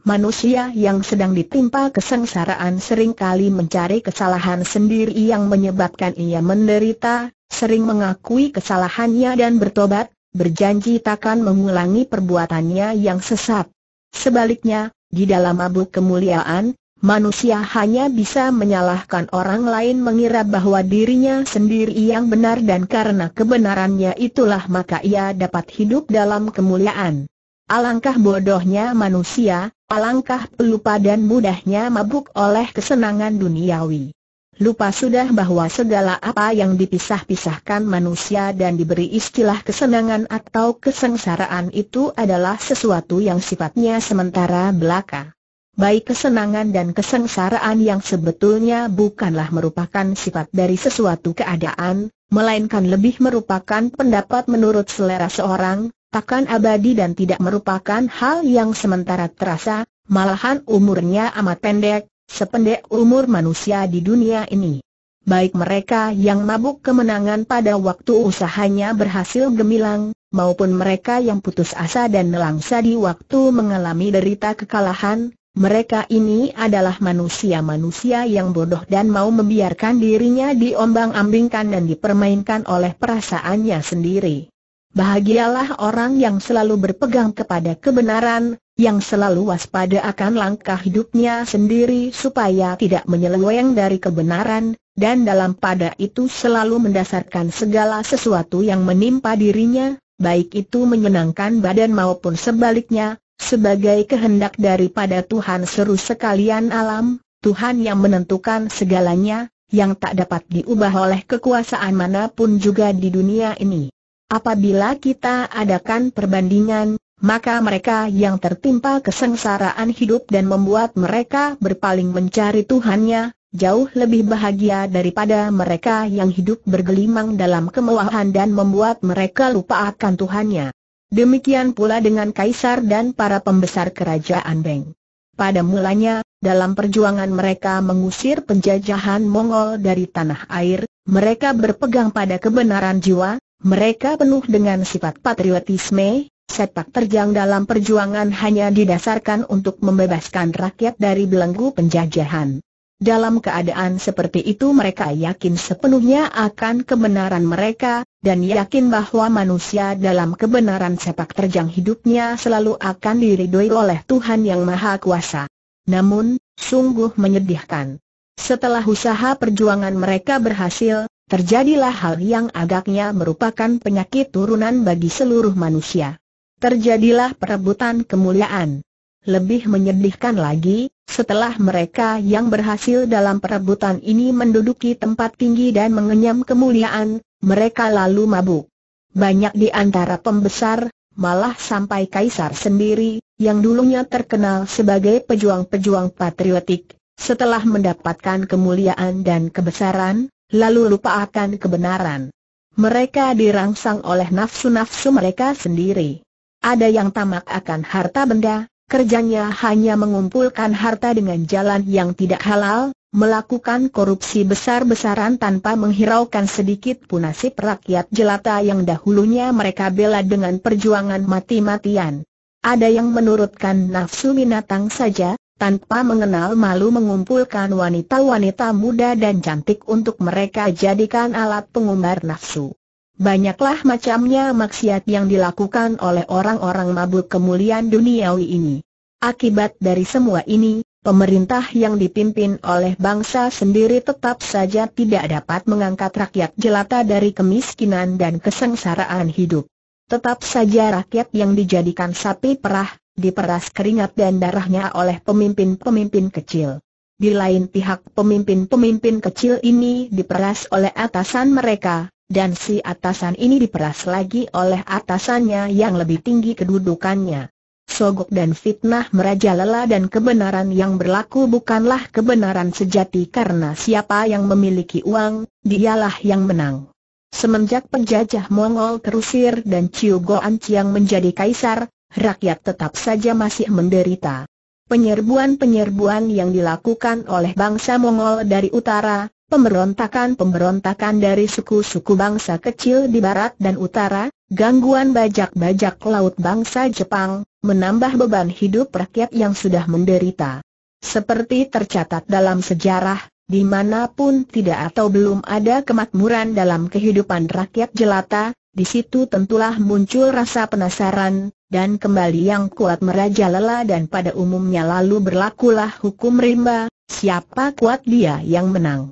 Manusia yang sedang ditimpa kesengsaraan seringkali mencari kesalahan sendiri yang menyebabkan ia menderita, sering mengakui kesalahannya dan bertobat, berjanji takkan mengulangi perbuatannya yang sesat. Sebaliknya, di dalam mabuk kemuliaan, Manusia hanya bisa menyalahkan orang lain mengira bahwa dirinya sendiri yang benar dan karena kebenarannya itulah maka ia dapat hidup dalam kemuliaan. Alangkah bodohnya manusia, alangkah pelupa dan mudahnya mabuk oleh kesenangan duniawi. Lupa sudah bahwa segala apa yang dipisah-pisahkan manusia dan diberi istilah kesenangan atau kesengsaraan itu adalah sesuatu yang sifatnya sementara belaka baik kesenangan dan kesengsaraan yang sebetulnya bukanlah merupakan sifat dari sesuatu keadaan, melainkan lebih merupakan pendapat menurut selera seorang, takkan abadi dan tidak merupakan hal yang sementara terasa, malahan umurnya amat pendek, sependek umur manusia di dunia ini. Baik mereka yang mabuk kemenangan pada waktu usahanya berhasil gemilang, maupun mereka yang putus asa dan nelangsa di waktu mengalami derita kekalahan, mereka ini adalah manusia-manusia yang bodoh dan mau membiarkan dirinya diombang-ambingkan dan dipermainkan oleh perasaannya sendiri. Bahagialah orang yang selalu berpegang kepada kebenaran, yang selalu waspada akan langkah hidupnya sendiri supaya tidak menyeleweng dari kebenaran, dan dalam pada itu selalu mendasarkan segala sesuatu yang menimpa dirinya, baik itu menyenangkan badan maupun sebaliknya, sebagai kehendak daripada Tuhan seru sekalian alam, Tuhan yang menentukan segalanya, yang tak dapat diubah oleh kekuasaan manapun juga di dunia ini. Apabila kita adakan perbandingan, maka mereka yang tertimpa kesengsaraan hidup dan membuat mereka berpaling mencari Tuhannya, jauh lebih bahagia daripada mereka yang hidup bergelimang dalam kemewahan dan membuat mereka lupa akan Tuhannya. Demikian pula dengan kaisar dan para pembesar kerajaan Beng. Pada mulanya, dalam perjuangan mereka mengusir penjajahan Mongol dari tanah air, mereka berpegang pada kebenaran jiwa, mereka penuh dengan sifat patriotisme, sepak terjang dalam perjuangan hanya didasarkan untuk membebaskan rakyat dari belenggu penjajahan. Dalam keadaan seperti itu mereka yakin sepenuhnya akan kebenaran mereka, dan yakin bahwa manusia dalam kebenaran sepak terjang hidupnya selalu akan diridhoi oleh Tuhan Yang Maha Kuasa. Namun, sungguh menyedihkan. Setelah usaha perjuangan mereka berhasil, terjadilah hal yang agaknya merupakan penyakit turunan bagi seluruh manusia. Terjadilah perebutan kemuliaan. Lebih menyedihkan lagi, setelah mereka yang berhasil dalam perebutan ini menduduki tempat tinggi dan mengenyam kemuliaan, mereka lalu mabuk. Banyak di antara pembesar, malah sampai kaisar sendiri, yang dulunya terkenal sebagai pejuang-pejuang patriotik, setelah mendapatkan kemuliaan dan kebesaran, lalu lupa akan kebenaran. Mereka dirangsang oleh nafsu-nafsu mereka sendiri. Ada yang tamak akan harta benda, Kerjanya hanya mengumpulkan harta dengan jalan yang tidak halal, melakukan korupsi besar-besaran tanpa menghiraukan sedikit pun nasib rakyat jelata yang dahulunya mereka bela dengan perjuangan mati-matian. Ada yang menurutkan nafsu binatang saja, tanpa mengenal malu mengumpulkan wanita-wanita muda dan cantik untuk mereka jadikan alat pengumbar nafsu. Banyaklah macamnya maksiat yang dilakukan oleh orang-orang mabuk kemuliaan duniawi ini. Akibat dari semua ini, pemerintah yang dipimpin oleh bangsa sendiri tetap saja tidak dapat mengangkat rakyat jelata dari kemiskinan dan kesengsaraan hidup. Tetap saja rakyat yang dijadikan sapi perah, diperas keringat dan darahnya oleh pemimpin-pemimpin kecil. Di lain pihak pemimpin-pemimpin kecil ini diperas oleh atasan mereka, dan si atasan ini diperas lagi oleh atasannya yang lebih tinggi kedudukannya. Sogok dan fitnah merajalela dan kebenaran yang berlaku bukanlah kebenaran sejati karena siapa yang memiliki uang, dialah yang menang. Semenjak penjajah Mongol terusir dan Chiu Goan Chiang menjadi kaisar, rakyat tetap saja masih menderita. Penyerbuan-penyerbuan yang dilakukan oleh bangsa Mongol dari utara, pemberontakan-pemberontakan dari suku-suku bangsa kecil di barat dan utara, gangguan bajak-bajak laut bangsa Jepang, menambah beban hidup rakyat yang sudah menderita. Seperti tercatat dalam sejarah, dimanapun tidak atau belum ada kemakmuran dalam kehidupan rakyat jelata, di situ tentulah muncul rasa penasaran, dan kembali yang kuat merajalela dan pada umumnya lalu berlakulah hukum rimba, siapa kuat dia yang menang.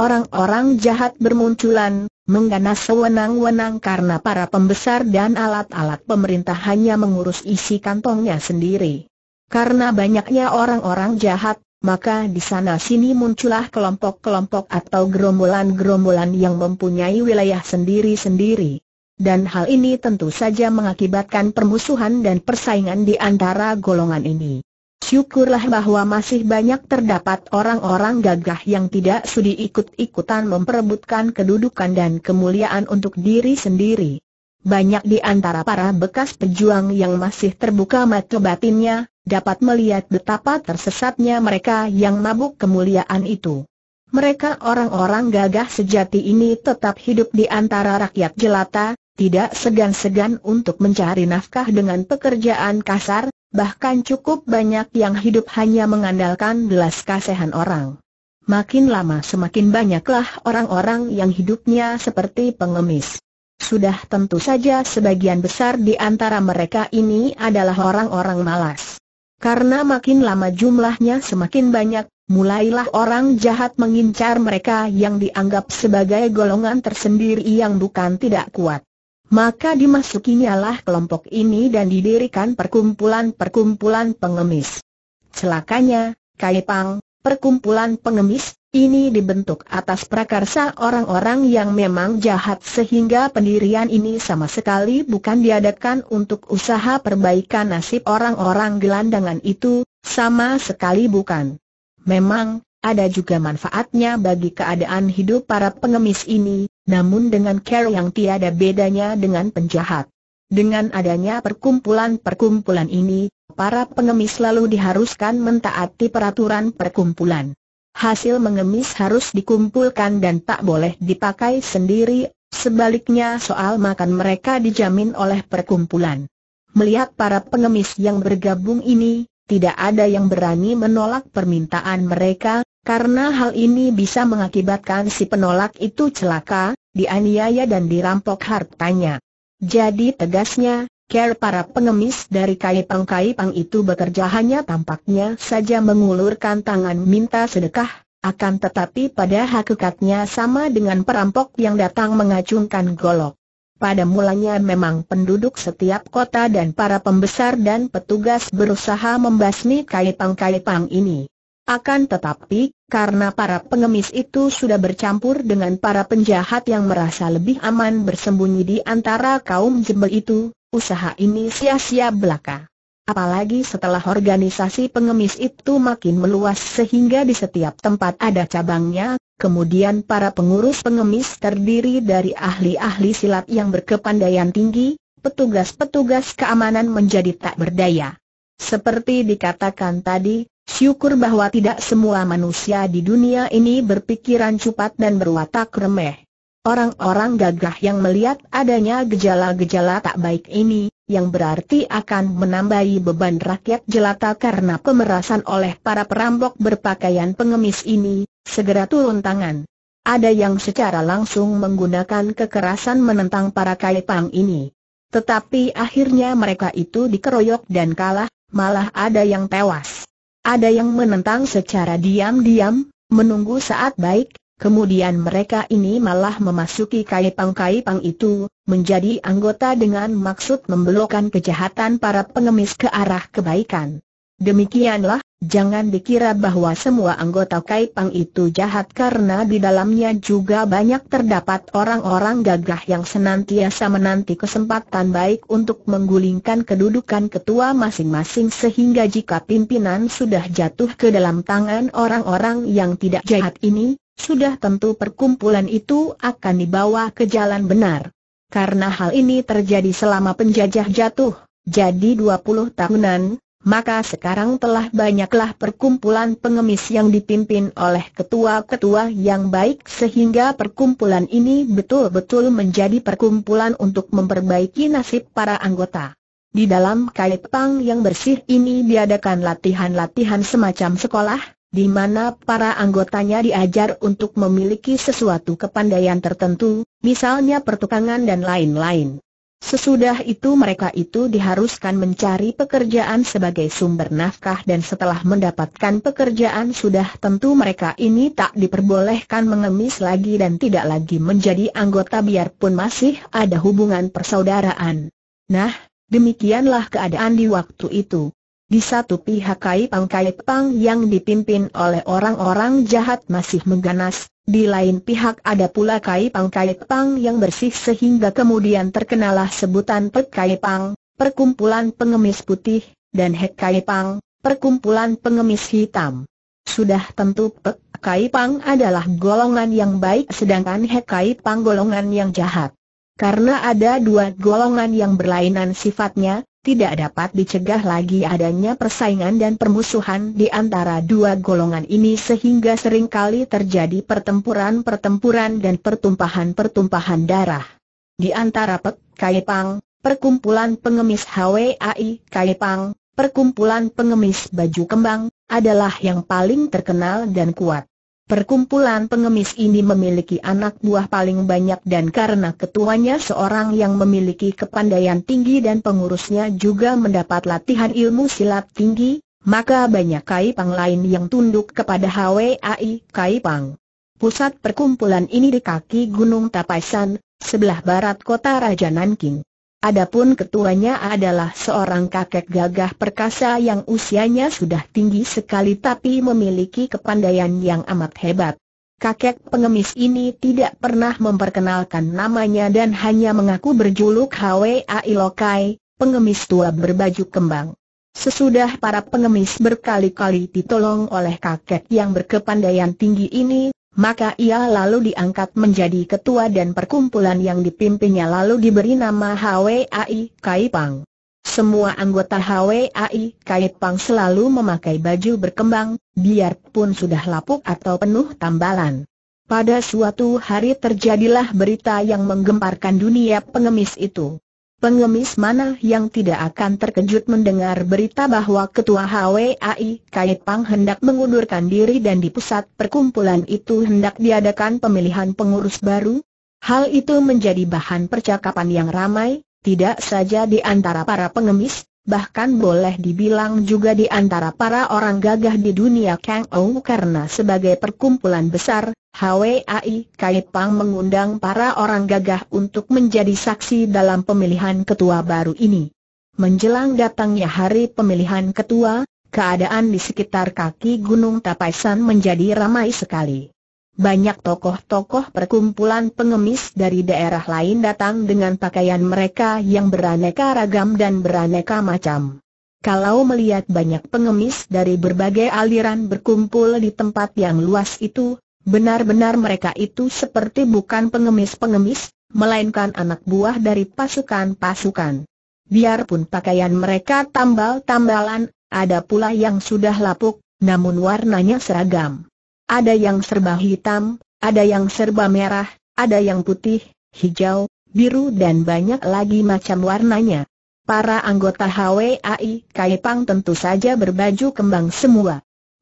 Orang-orang jahat bermunculan, mengganas sewenang-wenang karena para pembesar dan alat-alat pemerintah hanya mengurus isi kantongnya sendiri. Karena banyaknya orang-orang jahat, maka di sana-sini muncullah kelompok-kelompok atau gerombolan-gerombolan yang mempunyai wilayah sendiri-sendiri. Dan hal ini tentu saja mengakibatkan permusuhan dan persaingan di antara golongan ini. Syukurlah bahwa masih banyak terdapat orang-orang gagah yang tidak sudi ikut-ikutan memperebutkan kedudukan dan kemuliaan untuk diri sendiri. Banyak di antara para bekas pejuang yang masih terbuka mata batinnya, dapat melihat betapa tersesatnya mereka yang mabuk kemuliaan itu. Mereka orang-orang gagah sejati ini tetap hidup di antara rakyat jelata, tidak segan-segan untuk mencari nafkah dengan pekerjaan kasar, bahkan cukup banyak yang hidup hanya mengandalkan belas kasihan orang. Makin lama semakin banyaklah orang-orang yang hidupnya seperti pengemis. Sudah tentu saja sebagian besar di antara mereka ini adalah orang-orang malas. Karena makin lama jumlahnya semakin banyak, mulailah orang jahat mengincar mereka yang dianggap sebagai golongan tersendiri yang bukan tidak kuat. Maka dimasukinya lah kelompok ini dan didirikan perkumpulan-perkumpulan pengemis. Celakanya, Kaipang, perkumpulan pengemis, ini dibentuk atas prakarsa orang-orang yang memang jahat sehingga pendirian ini sama sekali bukan diadakan untuk usaha perbaikan nasib orang-orang gelandangan itu, sama sekali bukan. Memang, ada juga manfaatnya bagi keadaan hidup para pengemis ini, namun dengan care yang tiada bedanya dengan penjahat. Dengan adanya perkumpulan-perkumpulan ini, para pengemis lalu diharuskan mentaati peraturan perkumpulan. Hasil mengemis harus dikumpulkan dan tak boleh dipakai sendiri, sebaliknya soal makan mereka dijamin oleh perkumpulan. Melihat para pengemis yang bergabung ini, tidak ada yang berani menolak permintaan mereka, karena hal ini bisa mengakibatkan si penolak itu celaka, dianiaya dan dirampok hartanya. Jadi tegasnya, care para pengemis dari kaipang pang itu bekerja hanya tampaknya saja mengulurkan tangan minta sedekah, akan tetapi pada hakikatnya sama dengan perampok yang datang mengacungkan golok. Pada mulanya memang penduduk setiap kota dan para pembesar dan petugas berusaha membasmi kaipang-kaipang ini. Akan tetapi, karena para pengemis itu sudah bercampur dengan para penjahat yang merasa lebih aman bersembunyi di antara kaum jebel itu, usaha ini sia-sia belaka. Apalagi setelah organisasi pengemis itu makin meluas sehingga di setiap tempat ada cabangnya, kemudian para pengurus pengemis terdiri dari ahli-ahli silat yang berkepandaian tinggi, petugas-petugas keamanan menjadi tak berdaya. Seperti dikatakan tadi, Syukur bahwa tidak semua manusia di dunia ini berpikiran cepat dan berwatak remeh. Orang-orang gagah yang melihat adanya gejala-gejala tak baik ini, yang berarti akan menambahi beban rakyat jelata karena pemerasan oleh para perampok berpakaian pengemis ini, segera turun tangan. Ada yang secara langsung menggunakan kekerasan menentang para kaipang ini. Tetapi akhirnya mereka itu dikeroyok dan kalah, malah ada yang tewas. Ada yang menentang secara diam-diam, menunggu saat baik, kemudian mereka ini malah memasuki kaipang-kaipang itu, menjadi anggota dengan maksud membelokkan kejahatan para pengemis ke arah kebaikan. Demikianlah, Jangan dikira bahwa semua anggota Kaipang itu jahat karena di dalamnya juga banyak terdapat orang-orang gagah yang senantiasa menanti kesempatan baik untuk menggulingkan kedudukan ketua masing-masing sehingga jika pimpinan sudah jatuh ke dalam tangan orang-orang yang tidak jahat ini, sudah tentu perkumpulan itu akan dibawa ke jalan benar. Karena hal ini terjadi selama penjajah jatuh, jadi 20 tahunan, maka sekarang telah banyaklah perkumpulan pengemis yang dipimpin oleh ketua-ketua yang baik sehingga perkumpulan ini betul-betul menjadi perkumpulan untuk memperbaiki nasib para anggota. Di dalam pang yang bersih ini diadakan latihan-latihan semacam sekolah, di mana para anggotanya diajar untuk memiliki sesuatu kepandaian tertentu, misalnya pertukangan dan lain-lain. Sesudah itu mereka itu diharuskan mencari pekerjaan sebagai sumber nafkah dan setelah mendapatkan pekerjaan sudah tentu mereka ini tak diperbolehkan mengemis lagi dan tidak lagi menjadi anggota biarpun masih ada hubungan persaudaraan. Nah, demikianlah keadaan di waktu itu. Di satu pihak Kai Pang Kai Pang yang dipimpin oleh orang-orang jahat masih mengganas, di lain pihak ada pula Kai Pang Kai Pang yang bersih sehingga kemudian terkenalah sebutan Pek Kai Pang, perkumpulan pengemis putih, dan Hek Kai Pang, perkumpulan pengemis hitam. Sudah tentu Pek Kai Pang adalah golongan yang baik sedangkan Hek Kai Pang golongan yang jahat. Karena ada dua golongan yang berlainan sifatnya, tidak dapat dicegah lagi adanya persaingan dan permusuhan di antara dua golongan ini sehingga seringkali terjadi pertempuran-pertempuran dan pertumpahan-pertumpahan darah. Di antara Pek Kaipang, Perkumpulan Pengemis HWAI Kaipang, Perkumpulan Pengemis Baju Kembang, adalah yang paling terkenal dan kuat. Perkumpulan pengemis ini memiliki anak buah paling banyak dan karena ketuanya seorang yang memiliki kepandaian tinggi dan pengurusnya juga mendapat latihan ilmu silat tinggi, maka banyak kaipang lain yang tunduk kepada HWAI Kaipang. Pusat perkumpulan ini di kaki Gunung Tapaisan, sebelah barat kota Raja Nanking. Adapun ketuanya adalah seorang kakek gagah perkasa yang usianya sudah tinggi sekali tapi memiliki kepandaian yang amat hebat. Kakek pengemis ini tidak pernah memperkenalkan namanya dan hanya mengaku berjuluk Hwa Ilokai, pengemis tua berbaju kembang. Sesudah para pengemis berkali-kali ditolong oleh kakek yang berkepandaian tinggi ini, maka ia lalu diangkat menjadi ketua dan perkumpulan yang dipimpinnya lalu diberi nama HWAI Kaipang. Semua anggota HWAI Kaipang selalu memakai baju berkembang, biarpun sudah lapuk atau penuh tambalan. Pada suatu hari terjadilah berita yang menggemparkan dunia pengemis itu. Pengemis mana yang tidak akan terkejut mendengar berita bahwa Ketua HWAI Kait Pang hendak mengundurkan diri dan di pusat perkumpulan itu hendak diadakan pemilihan pengurus baru? Hal itu menjadi bahan percakapan yang ramai, tidak saja di antara para pengemis, bahkan boleh dibilang juga di antara para orang gagah di dunia Kang Ou karena sebagai perkumpulan besar, HWAI Kait Pang mengundang para orang gagah untuk menjadi saksi dalam pemilihan ketua baru ini. Menjelang datangnya hari pemilihan ketua, keadaan di sekitar kaki Gunung Tapaisan menjadi ramai sekali. Banyak tokoh-tokoh perkumpulan pengemis dari daerah lain datang dengan pakaian mereka yang beraneka ragam dan beraneka macam. Kalau melihat banyak pengemis dari berbagai aliran berkumpul di tempat yang luas itu, Benar-benar mereka itu seperti bukan pengemis-pengemis, melainkan anak buah dari pasukan-pasukan. Biarpun pakaian mereka tambal-tambalan, ada pula yang sudah lapuk, namun warnanya seragam. Ada yang serba hitam, ada yang serba merah, ada yang putih, hijau, biru dan banyak lagi macam warnanya. Para anggota HWAI Kaipang tentu saja berbaju kembang semua.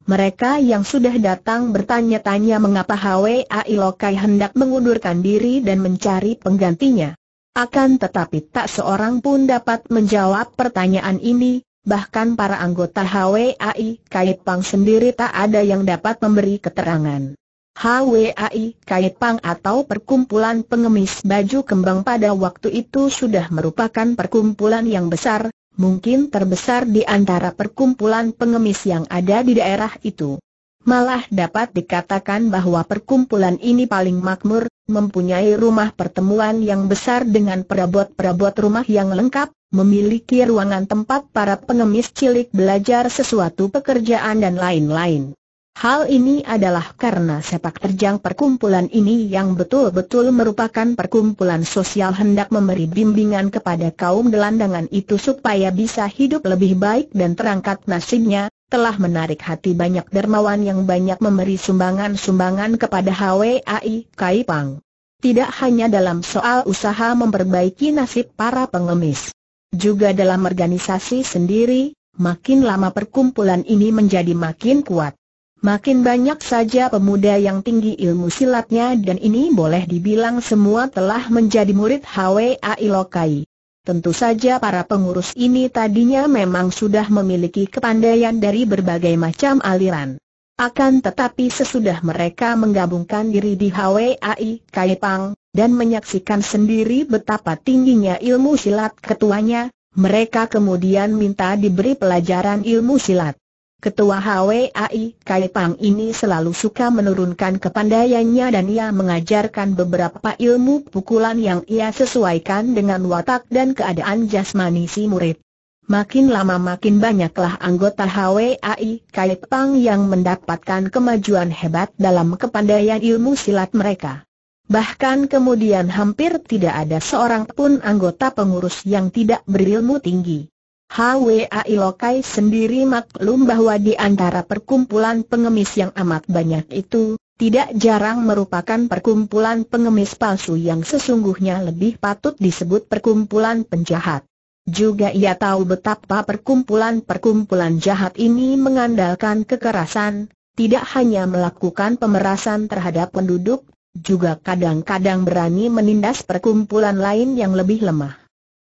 Mereka yang sudah datang bertanya-tanya mengapa Hwai Lokai hendak mengundurkan diri dan mencari penggantinya. Akan tetapi tak seorang pun dapat menjawab pertanyaan ini, bahkan para anggota HWAI Kaipang sendiri tak ada yang dapat memberi keterangan. HWAI Kaipang atau Perkumpulan Pengemis Baju Kembang pada waktu itu sudah merupakan perkumpulan yang besar, mungkin terbesar di antara perkumpulan pengemis yang ada di daerah itu. Malah dapat dikatakan bahwa perkumpulan ini paling makmur, mempunyai rumah pertemuan yang besar dengan perabot-perabot rumah yang lengkap, memiliki ruangan tempat para pengemis cilik belajar sesuatu pekerjaan dan lain-lain. Hal ini adalah karena sepak terjang perkumpulan ini yang betul-betul merupakan perkumpulan sosial hendak memberi bimbingan kepada kaum gelandangan itu supaya bisa hidup lebih baik dan terangkat nasibnya, telah menarik hati banyak dermawan yang banyak memberi sumbangan-sumbangan kepada HWAI Kaipang. Tidak hanya dalam soal usaha memperbaiki nasib para pengemis. Juga dalam organisasi sendiri, makin lama perkumpulan ini menjadi makin kuat. Makin banyak saja pemuda yang tinggi ilmu silatnya dan ini boleh dibilang semua telah menjadi murid HWA Ilokai. Tentu saja para pengurus ini tadinya memang sudah memiliki kepandaian dari berbagai macam aliran. Akan tetapi sesudah mereka menggabungkan diri di HWAI Kaipang, dan menyaksikan sendiri betapa tingginya ilmu silat ketuanya, mereka kemudian minta diberi pelajaran ilmu silat. Ketua HWAI Kai ini selalu suka menurunkan kepandaiannya dan ia mengajarkan beberapa ilmu pukulan yang ia sesuaikan dengan watak dan keadaan jasmani si murid. Makin lama makin banyaklah anggota HWAI Kai yang mendapatkan kemajuan hebat dalam kepandaian ilmu silat mereka. Bahkan kemudian hampir tidak ada seorang pun anggota pengurus yang tidak berilmu tinggi. Hwa Ilokai sendiri maklum bahwa di antara perkumpulan pengemis yang amat banyak itu, tidak jarang merupakan perkumpulan pengemis palsu yang sesungguhnya lebih patut disebut perkumpulan penjahat. Juga ia tahu betapa perkumpulan-perkumpulan jahat ini mengandalkan kekerasan, tidak hanya melakukan pemerasan terhadap penduduk, juga kadang-kadang berani menindas perkumpulan lain yang lebih lemah.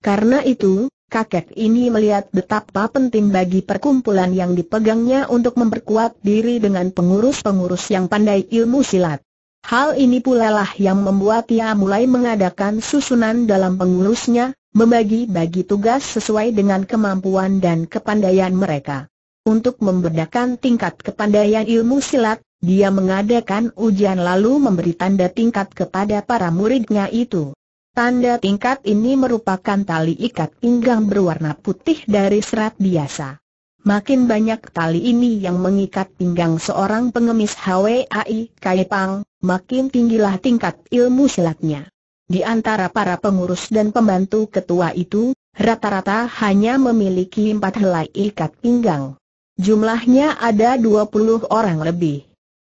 Karena itu, kakek ini melihat betapa penting bagi perkumpulan yang dipegangnya untuk memperkuat diri dengan pengurus-pengurus yang pandai ilmu silat. Hal ini pula lah yang membuat ia mulai mengadakan susunan dalam pengurusnya, membagi-bagi tugas sesuai dengan kemampuan dan kepandaian mereka. Untuk membedakan tingkat kepandaian ilmu silat, dia mengadakan ujian lalu memberi tanda tingkat kepada para muridnya itu. Tanda tingkat ini merupakan tali ikat pinggang berwarna putih dari serat biasa. Makin banyak tali ini yang mengikat pinggang seorang pengemis HWAI Kaipang, makin tinggilah tingkat ilmu silatnya. Di antara para pengurus dan pembantu ketua itu, rata-rata hanya memiliki empat helai ikat pinggang. Jumlahnya ada 20 orang lebih.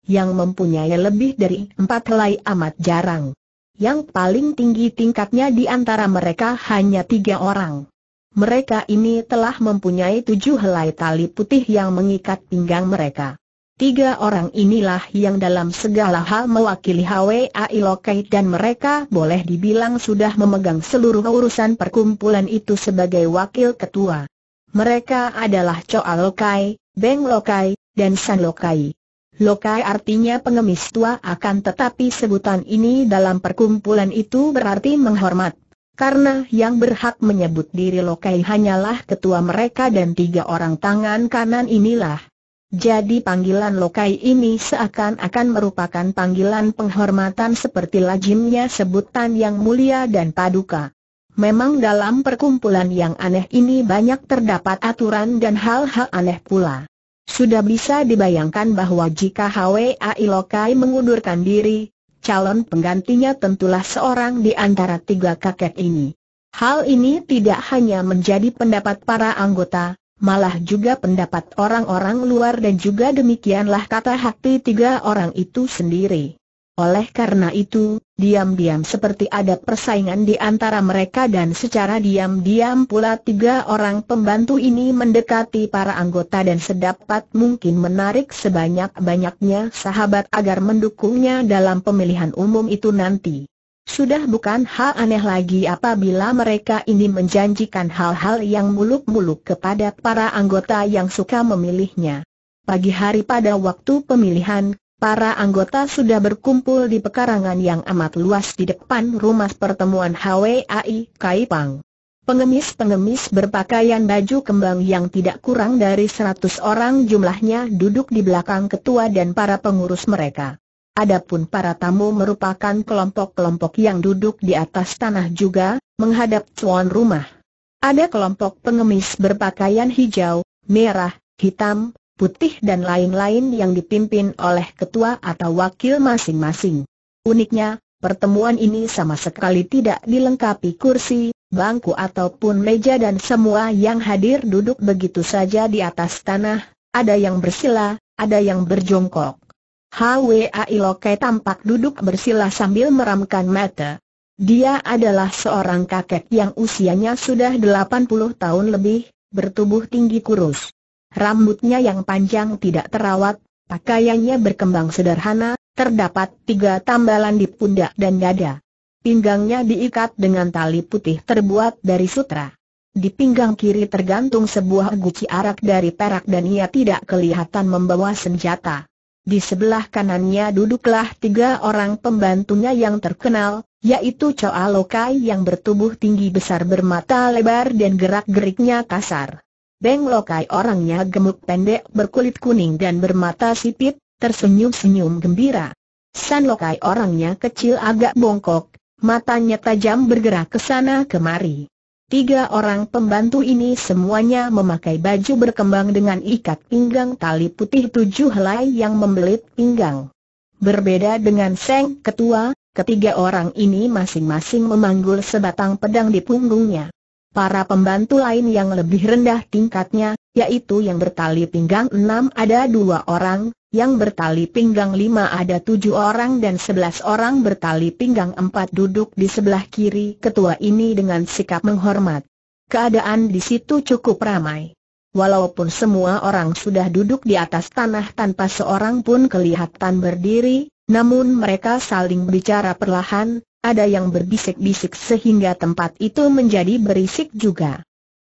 Yang mempunyai lebih dari empat helai amat jarang. Yang paling tinggi tingkatnya di antara mereka hanya tiga orang. Mereka ini telah mempunyai tujuh helai tali putih yang mengikat pinggang mereka. Tiga orang inilah yang dalam segala hal mewakili HWAI Lokai dan mereka boleh dibilang sudah memegang seluruh urusan perkumpulan itu sebagai wakil ketua. Mereka adalah Choa Lokai, Beng Lokai, dan San Lokai. Lokai artinya pengemis tua akan tetapi sebutan ini dalam perkumpulan itu berarti menghormat. Karena yang berhak menyebut diri Lokai hanyalah ketua mereka dan tiga orang tangan kanan inilah. Jadi panggilan Lokai ini seakan-akan merupakan panggilan penghormatan seperti lajimnya sebutan yang mulia dan paduka. Memang dalam perkumpulan yang aneh ini banyak terdapat aturan dan hal-hal aneh pula. Sudah bisa dibayangkan bahwa jika Hwa Ilokai mengundurkan diri, calon penggantinya tentulah seorang di antara tiga kakek ini. Hal ini tidak hanya menjadi pendapat para anggota, malah juga pendapat orang-orang luar dan juga demikianlah kata hati tiga orang itu sendiri. Oleh karena itu, diam-diam seperti ada persaingan di antara mereka dan secara diam-diam pula tiga orang pembantu ini mendekati para anggota dan sedapat mungkin menarik sebanyak-banyaknya sahabat agar mendukungnya dalam pemilihan umum itu nanti. Sudah bukan hal aneh lagi apabila mereka ini menjanjikan hal-hal yang muluk-muluk kepada para anggota yang suka memilihnya. Pagi hari pada waktu pemilihan, Para anggota sudah berkumpul di pekarangan yang amat luas di depan rumah pertemuan HWAI Kaipang. Pengemis-pengemis berpakaian baju kembang yang tidak kurang dari 100 orang jumlahnya duduk di belakang ketua dan para pengurus mereka. Adapun para tamu merupakan kelompok-kelompok yang duduk di atas tanah juga, menghadap tuan rumah. Ada kelompok pengemis berpakaian hijau, merah, hitam, putih dan lain-lain yang dipimpin oleh ketua atau wakil masing-masing. Uniknya, pertemuan ini sama sekali tidak dilengkapi kursi, bangku ataupun meja dan semua yang hadir duduk begitu saja di atas tanah, ada yang bersila, ada yang berjongkok. Hwa Ilokai tampak duduk bersila sambil meramkan mata. Dia adalah seorang kakek yang usianya sudah 80 tahun lebih, bertubuh tinggi kurus. Rambutnya yang panjang tidak terawat, pakaiannya berkembang sederhana, terdapat tiga tambalan di pundak dan dada. Pinggangnya diikat dengan tali putih terbuat dari sutra. Di pinggang kiri tergantung sebuah guci arak dari perak dan ia tidak kelihatan membawa senjata. Di sebelah kanannya duduklah tiga orang pembantunya yang terkenal, yaitu Choa Lokai yang bertubuh tinggi besar bermata lebar dan gerak-geriknya kasar. Beng Lokai orangnya gemuk pendek berkulit kuning dan bermata sipit, tersenyum-senyum gembira. San Lokai orangnya kecil agak bongkok, matanya tajam bergerak ke sana kemari. Tiga orang pembantu ini semuanya memakai baju berkembang dengan ikat pinggang tali putih tujuh helai yang membelit pinggang. Berbeda dengan Seng Ketua, ketiga orang ini masing-masing memanggul sebatang pedang di punggungnya. Para pembantu lain yang lebih rendah tingkatnya, yaitu yang bertali pinggang enam ada dua orang, yang bertali pinggang lima ada tujuh orang dan sebelas orang bertali pinggang empat duduk di sebelah kiri ketua ini dengan sikap menghormat. Keadaan di situ cukup ramai. Walaupun semua orang sudah duduk di atas tanah tanpa seorang pun kelihatan berdiri, namun mereka saling bicara perlahan, ada yang berbisik-bisik sehingga tempat itu menjadi berisik juga.